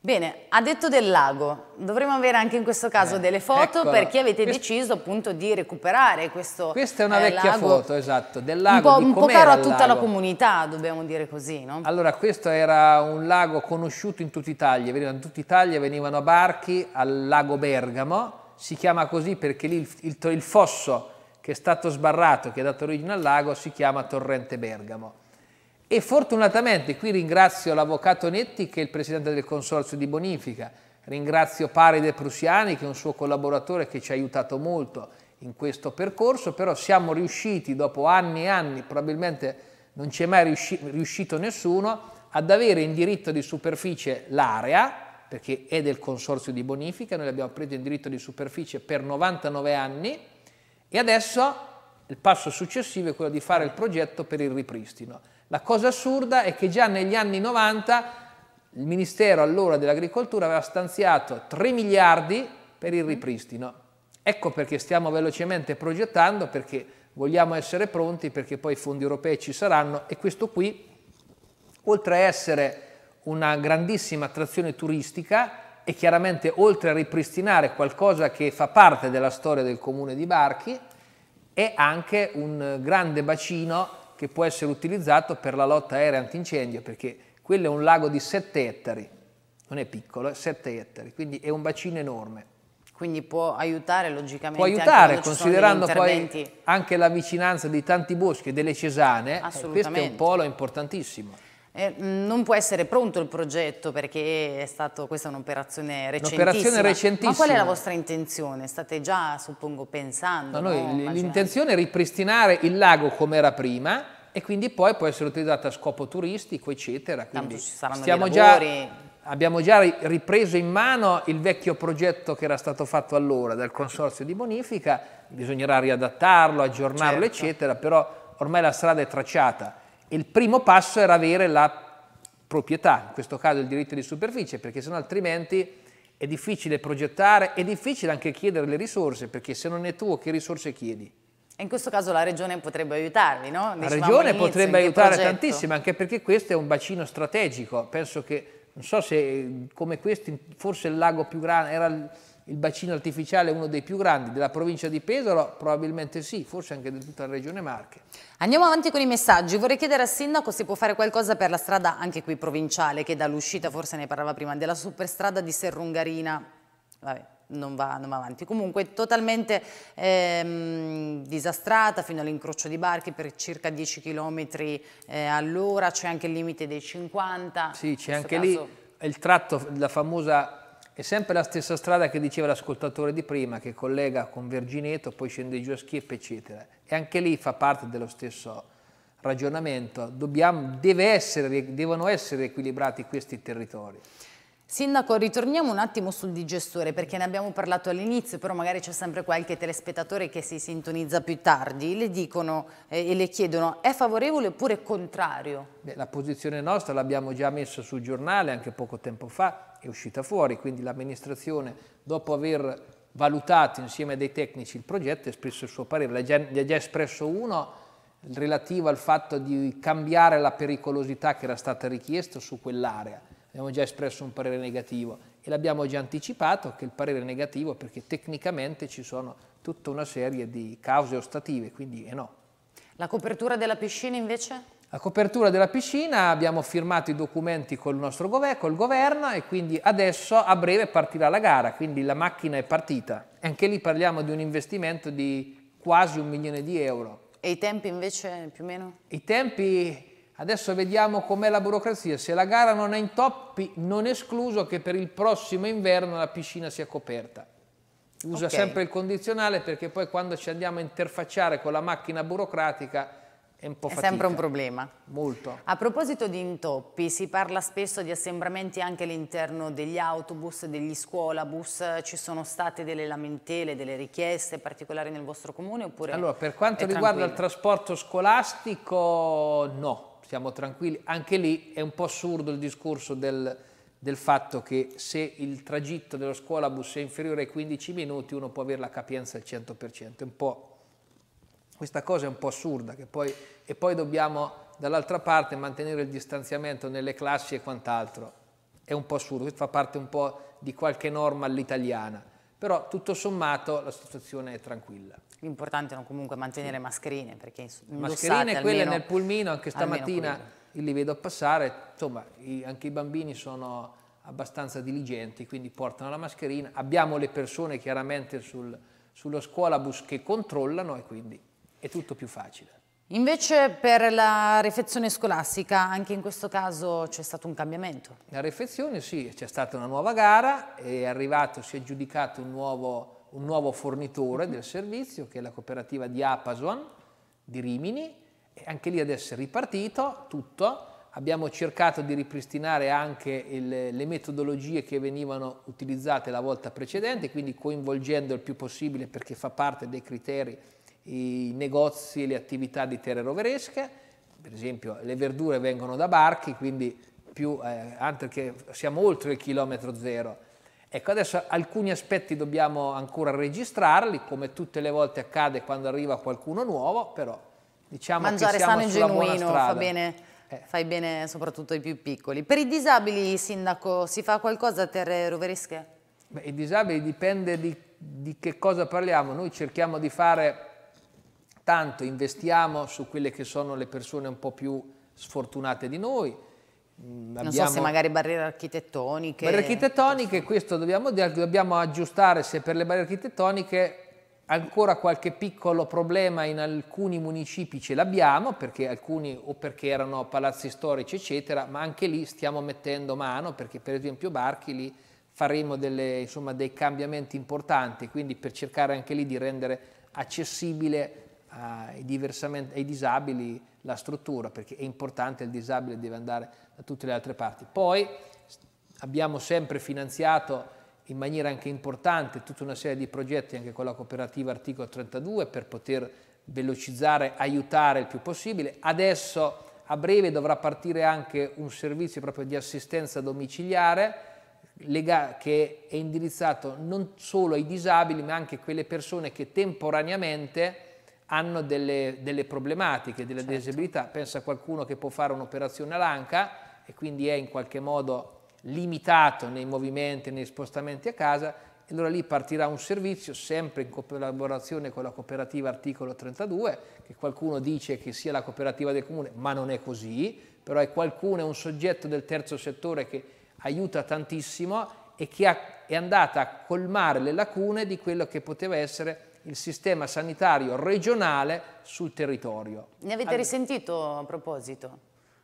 Bene, ha detto del lago, dovremmo avere anche in questo caso eh, delle foto eccola. perché avete Quest... deciso appunto di recuperare questo lago.
Questa è una eh, vecchia lago. foto, esatto, del lago Un po', un po caro a tutta la
comunità, dobbiamo
dire così, no? Allora, questo era un lago conosciuto in tutta Italia, in tutta Italia venivano barchi al lago Bergamo, si chiama così perché lì il, il, il fosso che è stato sbarrato, che ha dato origine al lago, si chiama Torrente Bergamo. E fortunatamente, qui ringrazio l'avvocato Netti che è il presidente del consorzio di bonifica, ringrazio Paride Prussiani che è un suo collaboratore che ci ha aiutato molto in questo percorso, però siamo riusciti dopo anni e anni, probabilmente non ci è mai riusci riuscito nessuno, ad avere in diritto di superficie l'area, perché è del consorzio di bonifica, noi l'abbiamo preso in diritto di superficie per 99 anni e adesso il passo successivo è quello di fare il progetto per il ripristino. La cosa assurda è che già negli anni 90 il Ministero allora dell'Agricoltura aveva stanziato 3 miliardi per il mm. ripristino. Ecco perché stiamo velocemente progettando, perché vogliamo essere pronti, perché poi i fondi europei ci saranno e questo qui, oltre a essere una grandissima attrazione turistica e chiaramente oltre a ripristinare qualcosa che fa parte della storia del comune di Barchi, è anche un grande bacino che può essere utilizzato per la lotta aerea antincendio, perché quello è un lago di 7 ettari, non è piccolo, è 7 ettari, quindi è un bacino enorme.
Quindi può aiutare logicamente. Può aiutare, anche considerando poi
anche la vicinanza di tanti boschi e delle cesane, eh, questo è un polo importantissimo.
Eh, mm, non può essere pronto il progetto perché è stato, questa è un'operazione
recentissima. recentissima. Ma qual è la vostra
intenzione? State già, suppongo, pensando? No, no?
l'intenzione è ripristinare il lago come era prima e quindi poi può essere utilizzato a scopo turistico, eccetera. Quindi ci saranno stiamo già, abbiamo già ripreso in mano il vecchio progetto che era stato fatto allora dal Consorzio di Bonifica, bisognerà riadattarlo, aggiornarlo, certo. eccetera, però ormai la strada è tracciata il primo passo era avere la proprietà, in questo caso il diritto di superficie, perché sennò altrimenti è difficile progettare, è difficile anche chiedere le risorse, perché se non è tuo che risorse chiedi?
in questo caso la regione potrebbe aiutarvi, no? Dicevamo la regione potrebbe aiutare progetto?
tantissimo, anche perché questo è un bacino strategico. Penso che, non so se eh, come questo, forse il lago più grande, era il bacino artificiale è uno dei più grandi della provincia di Pesaro? Probabilmente sì, forse anche di tutta la regione Marche. Andiamo avanti con i messaggi. Vorrei chiedere al sindaco se può fare
qualcosa per la strada anche qui provinciale, che dall'uscita, forse ne parlava prima, della superstrada di Serrungarina. Vabbè, non va, non va, avanti. Comunque totalmente ehm, disastrata fino all'incrocio di barchi per circa 10 km eh, all'ora, c'è anche il limite dei 50. Sì, c'è anche caso... lì
il tratto, la famosa è sempre la stessa strada che diceva l'ascoltatore di prima, che collega con Vergineto, poi scende giù a Schieppa, eccetera. E anche lì fa parte dello stesso ragionamento. Dobbiamo, essere, devono essere equilibrati questi territori. Sindaco, ritorniamo un attimo
sul digestore perché ne abbiamo parlato all'inizio, però magari c'è sempre qualche telespettatore che si sintonizza più tardi, le dicono eh, e le chiedono è favorevole oppure contrario?
Beh, la posizione nostra l'abbiamo già messa sul giornale anche poco tempo fa, è uscita fuori, quindi l'amministrazione dopo aver valutato insieme ai tecnici il progetto ha espresso il suo parere, ne ha già espresso uno relativo al fatto di cambiare la pericolosità che era stata richiesta su quell'area abbiamo già espresso un parere negativo e l'abbiamo già anticipato che il parere è negativo perché tecnicamente ci sono tutta una serie di cause ostative, quindi è eh, no.
La copertura della piscina invece?
La copertura della piscina abbiamo firmato i documenti col nostro governo, col governo e quindi adesso a breve partirà la gara, quindi la macchina è partita. Anche lì parliamo di un investimento di quasi un milione di euro. E i tempi invece più o meno? I tempi Adesso vediamo com'è la burocrazia. Se la gara non ha intoppi, non è escluso che per il prossimo inverno la piscina sia coperta. Usa okay. sempre il condizionale perché poi quando ci andiamo a interfacciare con la macchina burocratica è un po' fatica. È sempre un problema. Molto. A
proposito di intoppi, si parla spesso di assembramenti anche all'interno degli autobus, degli scuolabus. Ci sono state delle lamentele, delle richieste particolari nel vostro comune oppure Allora,
per quanto riguarda tranquillo? il trasporto scolastico, no stiamo tranquilli. Anche lì è un po' assurdo il discorso del, del fatto che se il tragitto dello scuolabus è inferiore ai 15 minuti uno può avere la capienza al 100%. Un po', questa cosa è un po' assurda Che poi, e poi dobbiamo dall'altra parte mantenere il distanziamento nelle classi e quant'altro. È un po' assurdo, questo fa parte un po' di qualche norma all'italiana, però tutto sommato la situazione è tranquilla. L'importante è comunque mantenere mascherine perché Mascherine, almeno, quelle nel pulmino, anche stamattina li vedo passare, insomma i, anche i bambini sono abbastanza diligenti, quindi portano la mascherina. Abbiamo le persone chiaramente sul, sullo scuolabus che controllano e quindi è tutto più facile.
Invece per la refezione scolastica, anche in questo caso c'è stato un cambiamento?
La refezione sì, c'è stata una nuova gara, è arrivato, si è giudicato un nuovo un nuovo fornitore mhm. del servizio che è la cooperativa di Apason di Rimini e anche lì adesso è ripartito tutto. Abbiamo cercato di ripristinare anche il, le metodologie che venivano utilizzate la volta precedente, quindi coinvolgendo il più possibile perché fa parte dei criteri i negozi e le attività di terre roveresche, per esempio le verdure vengono da barchi, quindi più, eh, siamo oltre il chilometro zero, Ecco, adesso alcuni aspetti dobbiamo ancora registrarli, come tutte le volte accade quando arriva qualcuno nuovo, però diciamo Mangiare che siamo sano e genuino fa bene,
eh. fai bene soprattutto ai più piccoli. Per i disabili, Sindaco, si fa qualcosa a Terre Roveresche?
Beh, I disabili dipende di, di che cosa parliamo. Noi cerchiamo di fare tanto, investiamo su quelle che sono le persone un po' più sfortunate di noi, Abbiamo... Mm, non so se magari
barriere architettoniche. Barriere
architettoniche, questo dobbiamo, dobbiamo aggiustare se per le barriere architettoniche ancora qualche piccolo problema in alcuni municipi ce l'abbiamo, perché alcuni o perché erano palazzi storici eccetera, ma anche lì stiamo mettendo mano perché per esempio Barchi lì faremo delle, insomma, dei cambiamenti importanti, quindi per cercare anche lì di rendere accessibile ai, eh, ai disabili la struttura, perché è importante, il disabile deve andare da tutte le altre parti. Poi abbiamo sempre finanziato in maniera anche importante tutta una serie di progetti anche con la cooperativa articolo 32 per poter velocizzare, aiutare il più possibile. Adesso a breve dovrà partire anche un servizio proprio di assistenza domiciliare che è indirizzato non solo ai disabili ma anche a quelle persone che temporaneamente hanno delle, delle problematiche, delle certo. disabilità. Pensa a qualcuno che può fare un'operazione all'anca e quindi è in qualche modo limitato nei movimenti, nei spostamenti a casa, e allora lì partirà un servizio sempre in collaborazione con la cooperativa articolo 32, che qualcuno dice che sia la cooperativa del comune, ma non è così, però è qualcuno, è un soggetto del terzo settore che aiuta tantissimo e che ha, è andata a colmare le lacune di quello che poteva essere il sistema sanitario regionale sul territorio.
Ne avete allora. risentito a proposito?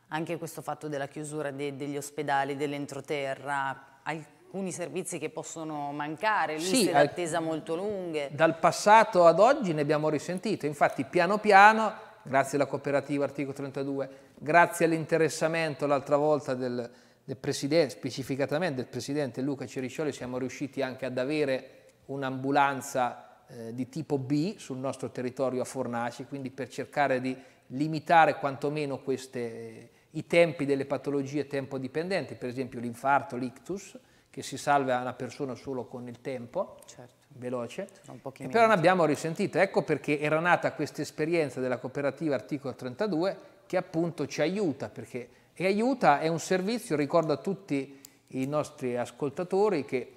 Anche questo fatto della chiusura de degli ospedali, dell'entroterra, alcuni servizi che possono mancare, liste sì, d'attesa molto lunghe.
Dal passato ad oggi ne abbiamo risentito, infatti piano piano, grazie alla cooperativa articolo 32, grazie all'interessamento l'altra volta del, del Presidente, specificatamente del Presidente Luca Ciriccioli, siamo riusciti anche ad avere un'ambulanza eh, di tipo B sul nostro territorio a Fornaci, quindi per cercare di limitare quantomeno queste, eh, i tempi delle patologie tempo-dipendenti, per esempio l'infarto, l'ictus, che si salva una persona solo con il tempo, certo. veloce, e però ne abbiamo risentito. Ecco perché era nata questa esperienza della cooperativa Articolo 32 che appunto ci aiuta, perché e aiuta è un servizio, ricordo a tutti i nostri ascoltatori che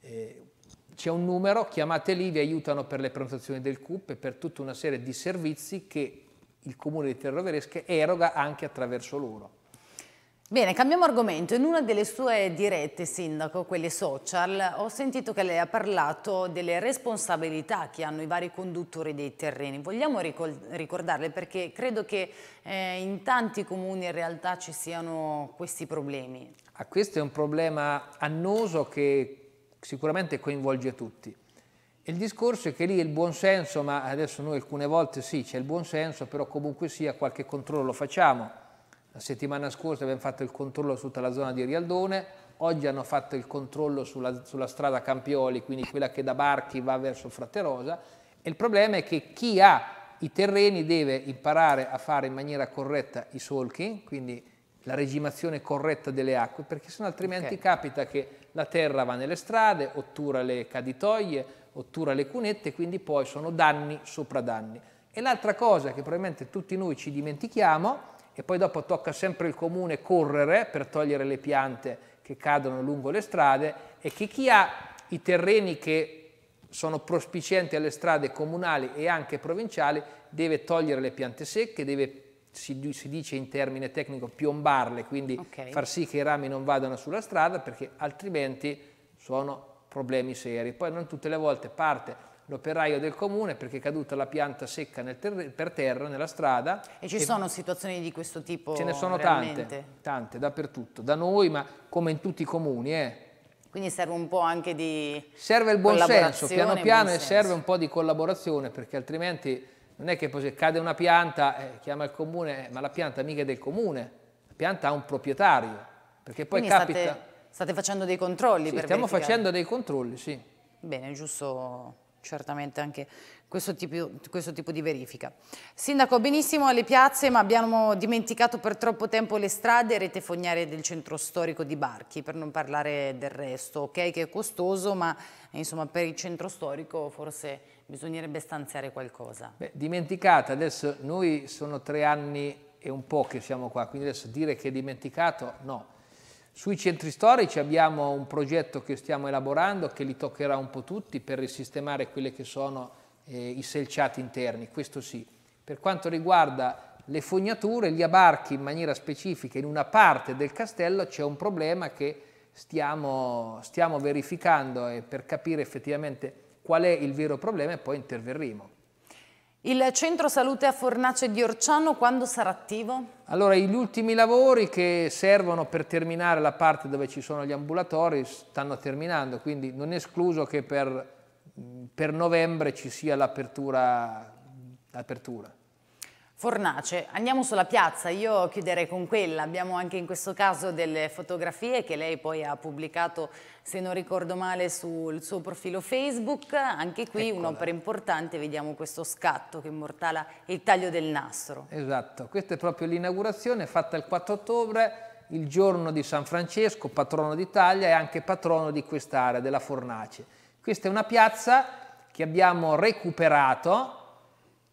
eh, c'è un numero, chiamate lì, vi aiutano per le prenotazioni del CUP e per tutta una serie di servizi che il comune di Terroveresche eroga anche attraverso loro.
Bene, cambiamo argomento. In una delle sue dirette, Sindaco, quelle social, ho sentito che lei ha parlato delle responsabilità che hanno i vari conduttori dei terreni. Vogliamo ricordarle perché credo che eh, in tanti comuni in realtà ci
siano questi problemi. Ah, questo è un problema annoso che sicuramente coinvolge tutti. Il discorso è che lì il buonsenso, ma adesso noi alcune volte sì, c'è il buonsenso, però comunque sia qualche controllo lo facciamo. La settimana scorsa abbiamo fatto il controllo su tutta la zona di Rialdone, oggi hanno fatto il controllo sulla, sulla strada Campioli, quindi quella che da Barchi va verso Fraterosa, e il problema è che chi ha i terreni deve imparare a fare in maniera corretta i solchi, quindi la regimazione corretta delle acque, perché sennò altrimenti okay. capita che la terra va nelle strade, ottura le caditoie, ottura le cunette, quindi poi sono danni sopra danni. E l'altra cosa che probabilmente tutti noi ci dimentichiamo, e poi dopo tocca sempre il comune correre per togliere le piante che cadono lungo le strade, è che chi ha i terreni che sono prospicienti alle strade comunali e anche provinciali deve togliere le piante secche, deve si, si, dice in termine tecnico piombarle, quindi okay. far sì che i rami non vadano sulla strada perché altrimenti sono problemi seri. Poi non tutte le volte parte l'operaio del comune perché è caduta la pianta secca ter per terra nella strada. E ci e sono
situazioni di questo
tipo? Ce ne sono realmente. tante, tante dappertutto, da noi ma come in tutti i comuni. Eh.
Quindi serve un po' anche di
Serve il buon senso, piano piano e serve un po' di collaborazione perché altrimenti non è che poi, cade una pianta, eh, chiama il comune, eh, ma la pianta mica è del comune, la pianta ha un proprietario, perché poi Quindi capita... State,
state, facendo dei controlli sì, stiamo facendo
dei controlli,
sì. Bene, giusto certamente anche questo tipo, questo tipo, di verifica. Sindaco, benissimo alle piazze, ma abbiamo dimenticato per troppo tempo le strade e rete fognarie del centro storico di Barchi, per non parlare del resto, ok che è costoso, ma insomma per il centro storico forse bisognerebbe stanziare qualcosa.
Beh, dimenticata, adesso noi sono tre anni e un po' che siamo qua, quindi adesso dire che è dimenticato, no. Sui centri storici abbiamo un progetto che stiamo elaborando, che li toccherà un po' tutti, per risistemare quelli che sono eh, i selciati interni, questo sì. Per quanto riguarda le fognature, gli abarchi in maniera specifica in una parte del castello c'è un problema che stiamo, stiamo verificando per capire effettivamente qual è il vero problema e poi interverremo. Il centro salute a Fornace di Orciano quando sarà attivo? Allora, gli ultimi lavori che servono per terminare la parte dove ci sono gli ambulatori stanno terminando, quindi non è escluso che per, per novembre ci sia l'apertura.
Fornace, andiamo sulla piazza, io chiuderei con quella, abbiamo anche in questo caso delle fotografie che lei poi ha pubblicato, se non ricordo male, sul suo profilo Facebook, anche qui un'opera importante, vediamo questo scatto che immortala
il taglio del nastro. Esatto, questa è proprio l'inaugurazione fatta il 4 ottobre, il giorno di San Francesco, patrono d'Italia e anche patrono di quest'area, della Fornace. Questa è una piazza che abbiamo recuperato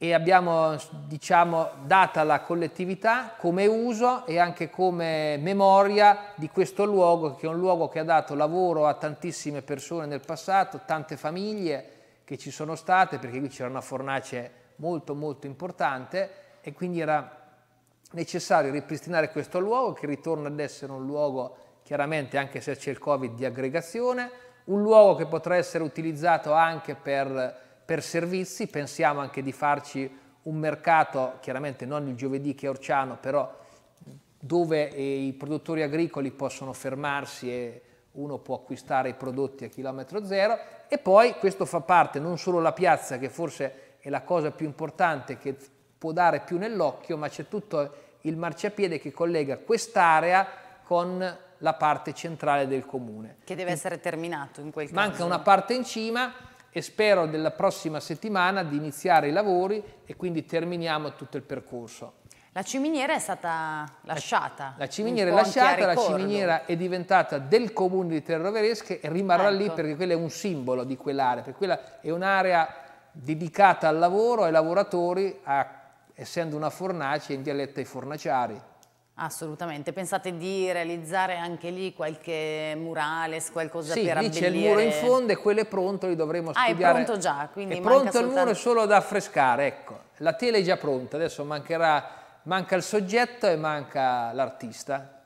e abbiamo diciamo, data alla collettività come uso e anche come memoria di questo luogo che è un luogo che ha dato lavoro a tantissime persone nel passato, tante famiglie che ci sono state perché qui c'era una fornace molto molto importante e quindi era necessario ripristinare questo luogo che ritorna ad essere un luogo chiaramente anche se c'è il covid di aggregazione, un luogo che potrà essere utilizzato anche per per servizi, pensiamo anche di farci un mercato, chiaramente non il giovedì che è Orciano, però dove eh, i produttori agricoli possono fermarsi e uno può acquistare i prodotti a chilometro zero e poi questo fa parte non solo la piazza che forse è la cosa più importante che può dare più nell'occhio, ma c'è tutto il marciapiede che collega quest'area con la parte centrale del comune. Che deve essere terminato in quel caso. Manca una parte in cima e spero della prossima settimana di iniziare i lavori e quindi terminiamo tutto il percorso.
La ciminiera è stata lasciata. La ciminiera è lasciata, la ciminiera
è diventata del comune di Terroveresche e rimarrà ecco. lì perché quello è un simbolo di quell'area, perché quella è un'area dedicata al lavoro, ai lavoratori, a, essendo una fornace in dialetto ai fornaciari. Assolutamente, pensate
di realizzare anche lì qualche murales, qualcosa sì, per abbellire? Sì, c'è il muro in fondo
e quello è pronto, li dovremo ah, studiare. Ah, è pronto già, quindi È pronto soltanto... il muro, è solo da affrescare, ecco. La tela è già pronta, adesso mancherà, manca il soggetto e manca l'artista.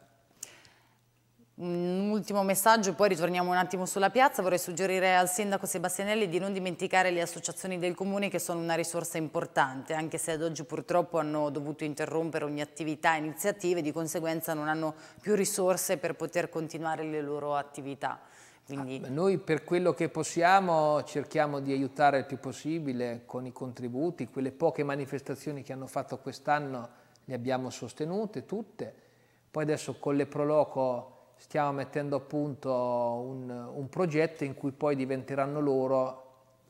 Un ultimo messaggio, poi ritorniamo un attimo sulla piazza. Vorrei suggerire al sindaco Sebastianelli di non dimenticare le associazioni del comune che sono una risorsa importante, anche se ad oggi purtroppo hanno dovuto interrompere ogni attività e iniziative, di conseguenza non hanno
più risorse per poter continuare le loro attività. Quindi... Ah, noi per quello che possiamo cerchiamo di aiutare il più possibile con i contributi, quelle poche manifestazioni che hanno fatto quest'anno le abbiamo sostenute tutte, poi adesso con le Proloco stiamo mettendo a punto un, un progetto in cui poi diventeranno loro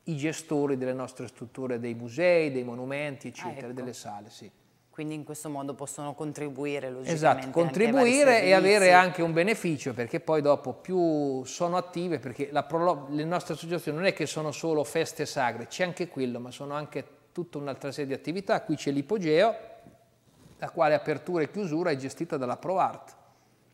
i gestori delle nostre strutture, dei musei, dei monumenti, ah, eccetera, ah, ecco. delle sale, sì.
Quindi in questo modo
possono contribuire logicamente. Esatto, contribuire e avere anche un beneficio perché poi dopo più sono attive, perché la, le nostre associazioni non è che sono solo feste sacre, c'è anche quello, ma sono anche tutta un'altra serie di attività. Qui c'è l'ipogeo, la quale apertura e chiusura è gestita dalla ProArt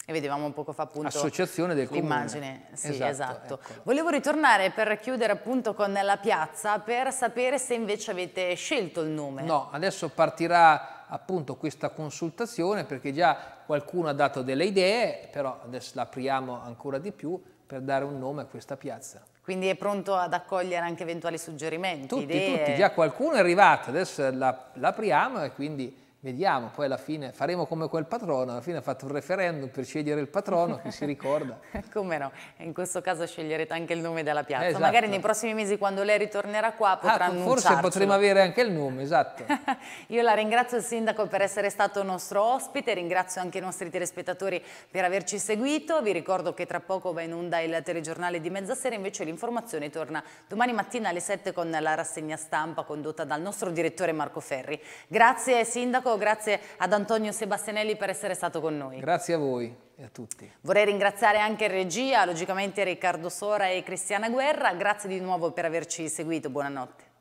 e vedevamo poco fa appunto Associazione del l'immagine. Sì, esatto. esatto. Ecco. Volevo ritornare
per chiudere appunto con la piazza per sapere se invece avete scelto il nome. No, adesso partirà appunto questa consultazione perché già qualcuno ha dato delle idee, però adesso la apriamo ancora di più per dare un nome a questa piazza. Quindi
è pronto ad accogliere anche eventuali suggerimenti, tutti, idee? Tutti, già
qualcuno è arrivato, adesso la, la apriamo e quindi vediamo, poi alla fine faremo come quel patrono, alla fine ha fatto un referendum per scegliere il patrono, chi si ricorda? come no, in questo caso sceglierete anche il nome della piazza, esatto. magari nei
prossimi mesi quando lei ritornerà qua ah, potrà ah, Forse potremo
avere anche il nome, esatto.
Io la ringrazio il Sindaco per essere stato nostro ospite, ringrazio anche i nostri telespettatori per averci seguito, vi ricordo che tra poco va in onda il telegiornale di mezzasera, invece l'informazione torna domani mattina alle 7 con la rassegna stampa condotta dal nostro direttore Marco Ferri. Grazie Sindaco grazie ad Antonio Sebastianelli per essere stato con noi.
Grazie a voi e a tutti.
Vorrei ringraziare anche regia, logicamente Riccardo Sora e Cristiana Guerra, grazie di nuovo per averci seguito, buonanotte.